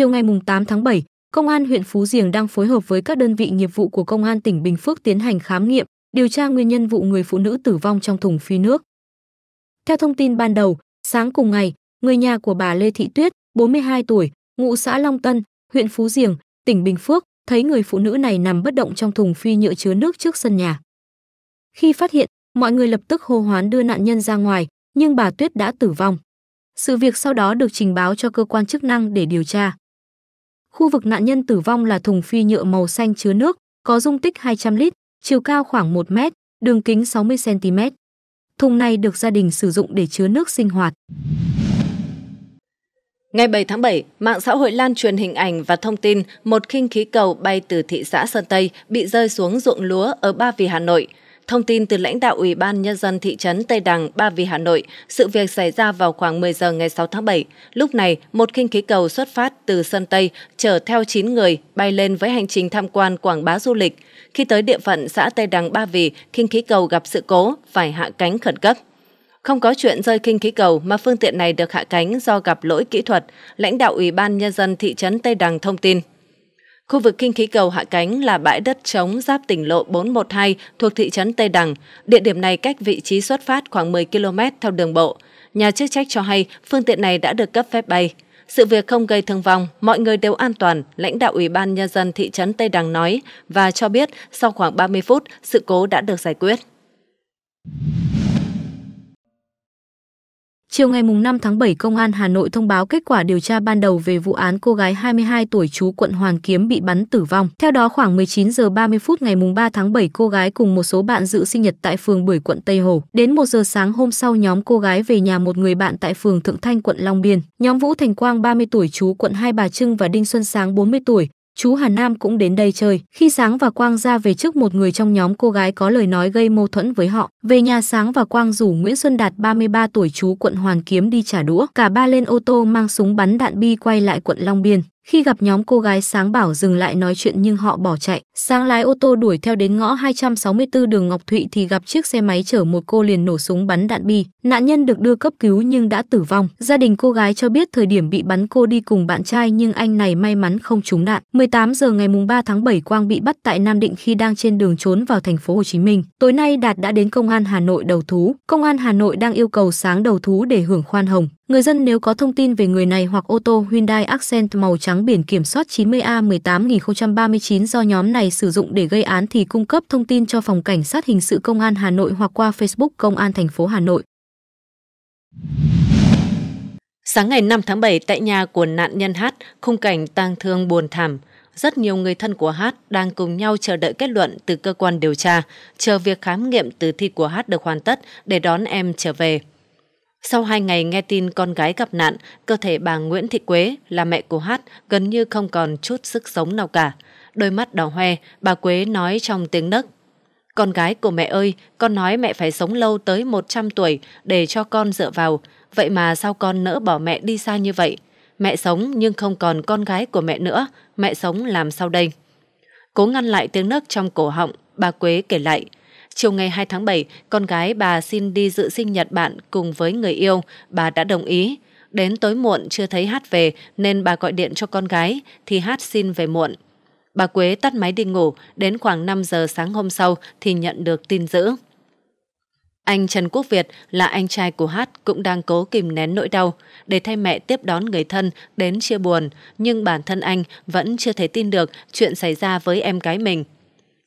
Chiều ngày 8 tháng 7, Công an huyện Phú Diềng đang phối hợp với các đơn vị nghiệp vụ của Công an tỉnh Bình Phước tiến hành khám nghiệm, điều tra nguyên nhân vụ người phụ nữ tử vong trong thùng phi nước. Theo thông tin ban đầu, sáng cùng ngày, người nhà của bà Lê Thị Tuyết, 42 tuổi, ngụ xã Long Tân, huyện Phú Diềng, tỉnh Bình Phước, thấy người phụ nữ này nằm bất động trong thùng phi nhựa chứa nước trước sân nhà. Khi phát hiện, mọi người lập tức hô hoán đưa nạn nhân ra ngoài, nhưng bà Tuyết đã tử vong. Sự việc sau đó được trình báo cho cơ quan chức năng để điều tra. Khu vực nạn nhân tử vong là thùng phi nhựa màu xanh chứa nước, có dung tích 200 lít, chiều cao khoảng 1 mét, đường kính 60 cm. Thùng này được gia đình sử dụng để chứa nước sinh hoạt. Ngày 7 tháng 7, mạng xã hội lan truyền hình ảnh và thông tin một khinh khí cầu bay từ thị xã Sơn Tây bị rơi xuống ruộng lúa ở Ba Vì, Hà Nội – Thông tin từ lãnh đạo Ủy ban Nhân dân thị trấn Tây Đằng, Ba Vì, Hà Nội, sự việc xảy ra vào khoảng 10 giờ ngày 6 tháng 7. Lúc này, một khinh khí cầu xuất phát từ sân Tây chở theo 9 người bay lên với hành trình tham quan quảng bá du lịch. Khi tới địa phận xã Tây Đằng, Ba Vì, khinh khí cầu gặp sự cố, phải hạ cánh khẩn cấp. Không có chuyện rơi kinh khí cầu mà phương tiện này được hạ cánh do gặp lỗi kỹ thuật, lãnh đạo Ủy ban Nhân dân thị trấn Tây Đằng thông tin. Khu vực kinh khí cầu hạ cánh là bãi đất trống giáp tỉnh lộ 412 thuộc thị trấn Tây Đằng. Địa điểm này cách vị trí xuất phát khoảng 10 km theo đường bộ. Nhà chức trách cho hay phương tiện này đã được cấp phép bay. Sự việc không gây thương vong, mọi người đều an toàn, lãnh đạo Ủy ban Nhân dân thị trấn Tây Đằng nói và cho biết sau khoảng 30 phút, sự cố đã được giải quyết. Chiều ngày 5 tháng 7, Công an Hà Nội thông báo kết quả điều tra ban đầu về vụ án cô gái 22 tuổi trú quận Hoàn Kiếm bị bắn tử vong. Theo đó, khoảng 19 giờ 30 phút ngày 3 tháng 7, cô gái cùng một số bạn dự sinh nhật tại phường Bưởi quận Tây Hồ. Đến 1 giờ sáng hôm sau, nhóm cô gái về nhà một người bạn tại phường Thượng Thanh quận Long Biên. Nhóm Vũ Thành Quang 30 tuổi trú quận Hai Bà Trưng và Đinh Xuân Sáng 40 tuổi chú Hà Nam cũng đến đây chơi. Khi Sáng và Quang ra về trước một người trong nhóm cô gái có lời nói gây mâu thuẫn với họ, về nhà Sáng và Quang rủ Nguyễn Xuân Đạt 33 tuổi chú quận Hoàn Kiếm đi trả đũa. Cả ba lên ô tô mang súng bắn đạn bi quay lại quận Long Biên. Khi gặp nhóm cô gái sáng bảo dừng lại nói chuyện nhưng họ bỏ chạy, sáng lái ô tô đuổi theo đến ngõ 264 đường Ngọc Thụy thì gặp chiếc xe máy chở một cô liền nổ súng bắn đạn bi. Nạn nhân được đưa cấp cứu nhưng đã tử vong. Gia đình cô gái cho biết thời điểm bị bắn cô đi cùng bạn trai nhưng anh này may mắn không trúng đạn. 18 giờ ngày 3 tháng 7 Quang bị bắt tại Nam Định khi đang trên đường trốn vào thành phố Hồ Chí Minh. Tối nay Đạt đã đến công an Hà Nội đầu thú. Công an Hà Nội đang yêu cầu sáng đầu thú để hưởng khoan hồng. Người dân nếu có thông tin về người này hoặc ô tô Hyundai Accent màu trắng biển kiểm soát 90A18039 do nhóm này sử dụng để gây án thì cung cấp thông tin cho phòng cảnh sát hình sự công an Hà Nội hoặc qua Facebook công an thành phố Hà Nội. Sáng ngày 5 tháng 7 tại nhà của nạn nhân H, khung cảnh tang thương buồn thảm. Rất nhiều người thân của H đang cùng nhau chờ đợi kết luận từ cơ quan điều tra, chờ việc khám nghiệm tử thi của H được hoàn tất để đón em trở về. Sau 2 ngày nghe tin con gái gặp nạn, cơ thể bà Nguyễn Thị Quế là mẹ của Hát gần như không còn chút sức sống nào cả. Đôi mắt đỏ hoe, bà Quế nói trong tiếng nấc. Con gái của mẹ ơi, con nói mẹ phải sống lâu tới 100 tuổi để cho con dựa vào. Vậy mà sao con nỡ bỏ mẹ đi xa như vậy? Mẹ sống nhưng không còn con gái của mẹ nữa, mẹ sống làm sao đây? Cố ngăn lại tiếng nấc trong cổ họng, bà Quế kể lại – Chiều ngày 2 tháng 7, con gái bà xin đi dự sinh nhật bạn cùng với người yêu, bà đã đồng ý. Đến tối muộn chưa thấy Hát về nên bà gọi điện cho con gái thì Hát xin về muộn. Bà Quế tắt máy đi ngủ, đến khoảng 5 giờ sáng hôm sau thì nhận được tin dữ. Anh Trần Quốc Việt là anh trai của Hát cũng đang cố kìm nén nỗi đau để thay mẹ tiếp đón người thân đến chia buồn, nhưng bản thân anh vẫn chưa thể tin được chuyện xảy ra với em gái mình.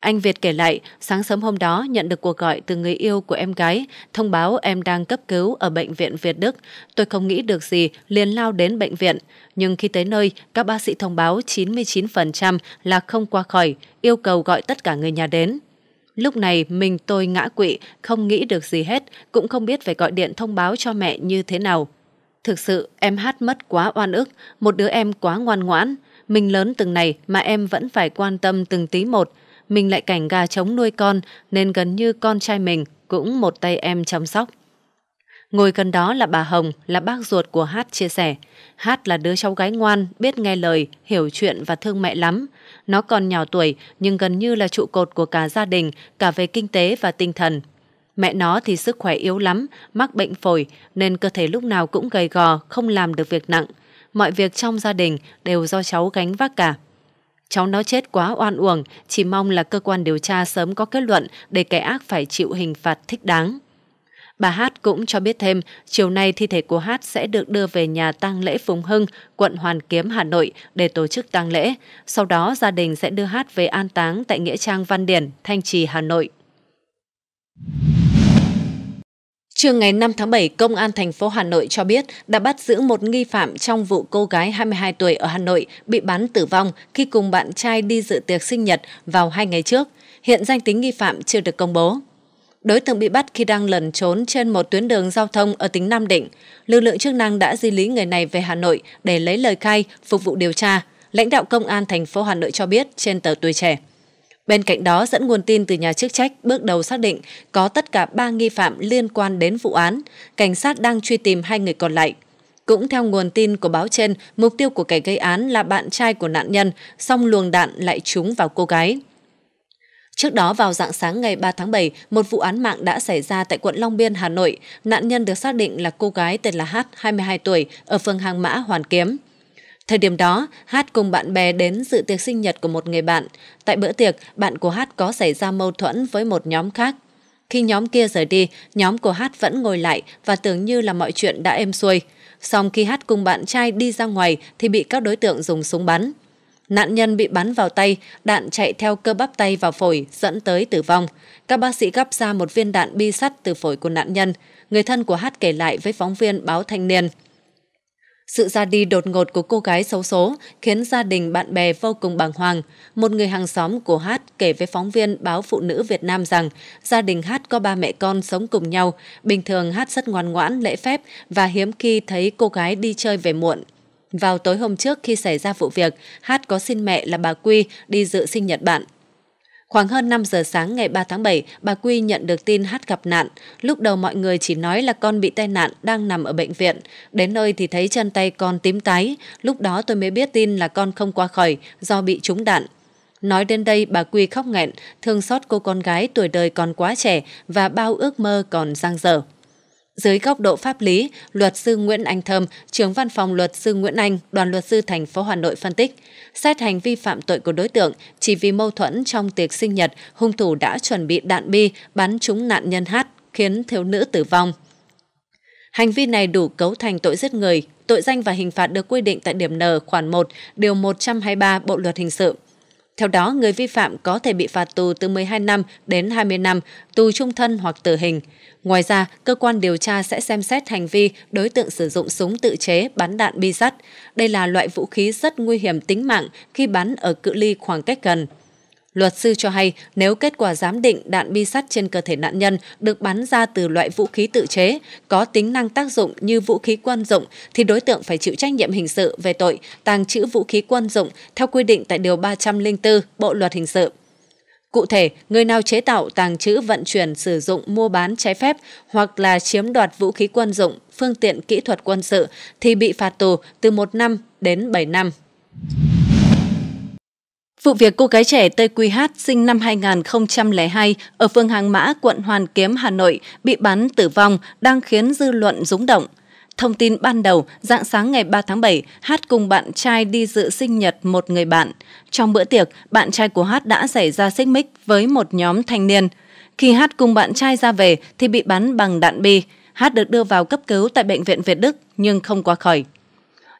Anh Việt kể lại, sáng sớm hôm đó nhận được cuộc gọi từ người yêu của em gái, thông báo em đang cấp cứu ở bệnh viện Việt Đức. Tôi không nghĩ được gì, liền lao đến bệnh viện. Nhưng khi tới nơi, các bác sĩ thông báo 99% là không qua khỏi, yêu cầu gọi tất cả người nhà đến. Lúc này mình tôi ngã quỵ, không nghĩ được gì hết, cũng không biết phải gọi điện thông báo cho mẹ như thế nào. Thực sự em hát mất quá oan ức, một đứa em quá ngoan ngoãn. Mình lớn từng này mà em vẫn phải quan tâm từng tí một, mình lại cảnh gà trống nuôi con nên gần như con trai mình cũng một tay em chăm sóc. Ngồi gần đó là bà Hồng, là bác ruột của Hát chia sẻ. Hát là đứa cháu gái ngoan, biết nghe lời, hiểu chuyện và thương mẹ lắm. Nó còn nhỏ tuổi nhưng gần như là trụ cột của cả gia đình, cả về kinh tế và tinh thần. Mẹ nó thì sức khỏe yếu lắm, mắc bệnh phổi nên cơ thể lúc nào cũng gầy gò, không làm được việc nặng. Mọi việc trong gia đình đều do cháu gánh vác cả. Cháu nó chết quá oan uổng, chỉ mong là cơ quan điều tra sớm có kết luận để kẻ ác phải chịu hình phạt thích đáng. Bà Hát cũng cho biết thêm, chiều nay thi thể của Hát sẽ được đưa về nhà tang lễ Phùng Hưng, quận Hoàn Kiếm, Hà Nội để tổ chức tang lễ. Sau đó gia đình sẽ đưa Hát về an táng tại Nghĩa Trang Văn Điển, Thanh Trì, Hà Nội. Trưa ngày 5 tháng 7, Công an thành phố Hà Nội cho biết đã bắt giữ một nghi phạm trong vụ cô gái 22 tuổi ở Hà Nội bị bắn tử vong khi cùng bạn trai đi dự tiệc sinh nhật vào hai ngày trước. Hiện danh tính nghi phạm chưa được công bố. Đối tượng bị bắt khi đang lẩn trốn trên một tuyến đường giao thông ở tỉnh Nam Định. Lực lượng chức năng đã di lý người này về Hà Nội để lấy lời khai, phục vụ điều tra. Lãnh đạo Công an thành phố Hà Nội cho biết trên tờ Tuổi Trẻ. Bên cạnh đó, dẫn nguồn tin từ nhà chức trách bước đầu xác định có tất cả 3 nghi phạm liên quan đến vụ án. Cảnh sát đang truy tìm hai người còn lại. Cũng theo nguồn tin của báo trên, mục tiêu của kẻ gây án là bạn trai của nạn nhân, song luồng đạn lại trúng vào cô gái. Trước đó vào dạng sáng ngày 3 tháng 7, một vụ án mạng đã xảy ra tại quận Long Biên, Hà Nội. Nạn nhân được xác định là cô gái tên là H, 22 tuổi, ở phường Hàng Mã, Hoàn Kiếm. Thời điểm đó, Hát cùng bạn bè đến dự tiệc sinh nhật của một người bạn. Tại bữa tiệc, bạn của Hát có xảy ra mâu thuẫn với một nhóm khác. Khi nhóm kia rời đi, nhóm của Hát vẫn ngồi lại và tưởng như là mọi chuyện đã êm xuôi. song khi Hát cùng bạn trai đi ra ngoài thì bị các đối tượng dùng súng bắn. Nạn nhân bị bắn vào tay, đạn chạy theo cơ bắp tay vào phổi dẫn tới tử vong. Các bác sĩ gắp ra một viên đạn bi sắt từ phổi của nạn nhân. Người thân của Hát kể lại với phóng viên báo thanh niên. Sự ra đi đột ngột của cô gái xấu số khiến gia đình bạn bè vô cùng bàng hoàng. Một người hàng xóm của Hát kể với phóng viên báo Phụ nữ Việt Nam rằng gia đình Hát có ba mẹ con sống cùng nhau, bình thường Hát rất ngoan ngoãn, lễ phép và hiếm khi thấy cô gái đi chơi về muộn. Vào tối hôm trước khi xảy ra vụ việc, Hát có xin mẹ là bà Quy đi dự sinh nhật bạn. Khoảng hơn 5 giờ sáng ngày 3 tháng 7, bà Quy nhận được tin Hát gặp nạn. Lúc đầu mọi người chỉ nói là con bị tai nạn, đang nằm ở bệnh viện. Đến nơi thì thấy chân tay con tím tái. Lúc đó tôi mới biết tin là con không qua khỏi do bị trúng đạn. Nói đến đây bà Quy khóc nghẹn, thương xót cô con gái tuổi đời còn quá trẻ và bao ước mơ còn dang dở. Dưới góc độ pháp lý, luật sư Nguyễn Anh Thơm, trưởng văn phòng luật sư Nguyễn Anh, đoàn luật sư thành phố Hà Nội phân tích, xét hành vi phạm tội của đối tượng, chỉ vì mâu thuẫn trong tiệc sinh nhật, hung thủ đã chuẩn bị đạn bi bắn trúng nạn nhân hát, khiến thiếu nữ tử vong. Hành vi này đủ cấu thành tội giết người, tội danh và hình phạt được quy định tại điểm N khoản 1, điều 123 Bộ luật hình sự. Theo đó, người vi phạm có thể bị phạt tù từ 12 năm đến 20 năm, tù trung thân hoặc tử hình. Ngoài ra, cơ quan điều tra sẽ xem xét hành vi đối tượng sử dụng súng tự chế bắn đạn bi sắt. Đây là loại vũ khí rất nguy hiểm tính mạng khi bắn ở cự ly khoảng cách gần. Luật sư cho hay nếu kết quả giám định đạn bi sắt trên cơ thể nạn nhân được bắn ra từ loại vũ khí tự chế có tính năng tác dụng như vũ khí quân dụng thì đối tượng phải chịu trách nhiệm hình sự về tội tàng trữ vũ khí quân dụng theo quy định tại điều 304 Bộ luật hình sự. Cụ thể, người nào chế tạo, tàng trữ, vận chuyển, sử dụng, mua bán trái phép hoặc là chiếm đoạt vũ khí quân dụng, phương tiện kỹ thuật quân sự thì bị phạt tù từ 1 năm đến 7 năm. Vụ việc cô gái trẻ TQH sinh năm 2002 ở phường Hàng Mã, quận Hoàn Kiếm, Hà Nội bị bắn tử vong đang khiến dư luận rúng động. Thông tin ban đầu, dạng sáng ngày 3 tháng 7, Hát cùng bạn trai đi dự sinh nhật một người bạn. Trong bữa tiệc, bạn trai của Hát đã xảy ra xích mích với một nhóm thanh niên. Khi Hát cùng bạn trai ra về thì bị bắn bằng đạn bi. Hát được đưa vào cấp cứu tại Bệnh viện Việt Đức nhưng không qua khỏi.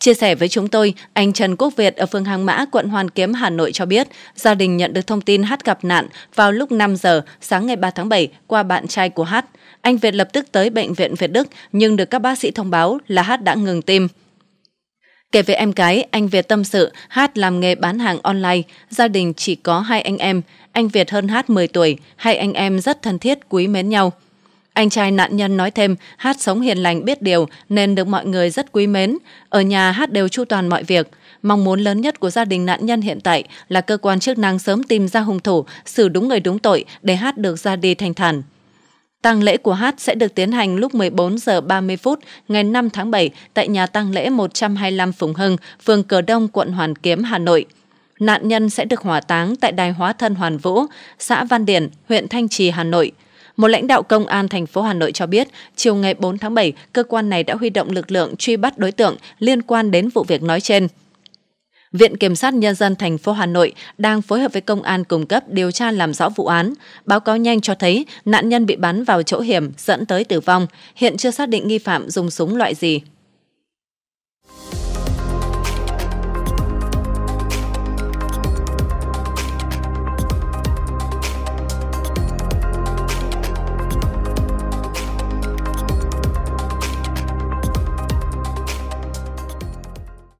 Chia sẻ với chúng tôi, anh Trần Quốc Việt ở phường Hàng Mã, quận Hoàn Kiếm, Hà Nội cho biết, gia đình nhận được thông tin Hát gặp nạn vào lúc 5 giờ sáng ngày 3 tháng 7 qua bạn trai của Hát. Anh Việt lập tức tới bệnh viện Việt Đức nhưng được các bác sĩ thông báo là Hát đã ngừng tim. Kể về em gái, anh Việt tâm sự, Hát làm nghề bán hàng online, gia đình chỉ có hai anh em, anh Việt hơn Hát 10 tuổi, hai anh em rất thân thiết quý mến nhau. Anh trai nạn nhân nói thêm, Hát sống hiền lành biết điều nên được mọi người rất quý mến. Ở nhà Hát đều chu toàn mọi việc. Mong muốn lớn nhất của gia đình nạn nhân hiện tại là cơ quan chức năng sớm tìm ra hung thủ, xử đúng người đúng tội để Hát được ra đi thanh thản. Tang lễ của Hát sẽ được tiến hành lúc 14 giờ 30 phút ngày 5 tháng 7 tại nhà tang lễ 125 Phùng Hưng, phường Cờ Đông, quận Hoàn Kiếm, Hà Nội. Nạn nhân sẽ được hỏa táng tại Đài Hóa Thân Hoàn Vũ, xã Văn Điển, huyện Thanh Trì, Hà Nội. Một lãnh đạo công an thành phố Hà Nội cho biết, chiều ngày 4 tháng 7, cơ quan này đã huy động lực lượng truy bắt đối tượng liên quan đến vụ việc nói trên. Viện Kiểm sát Nhân dân thành phố Hà Nội đang phối hợp với công an cung cấp điều tra làm rõ vụ án. Báo cáo nhanh cho thấy nạn nhân bị bắn vào chỗ hiểm dẫn tới tử vong, hiện chưa xác định nghi phạm dùng súng loại gì.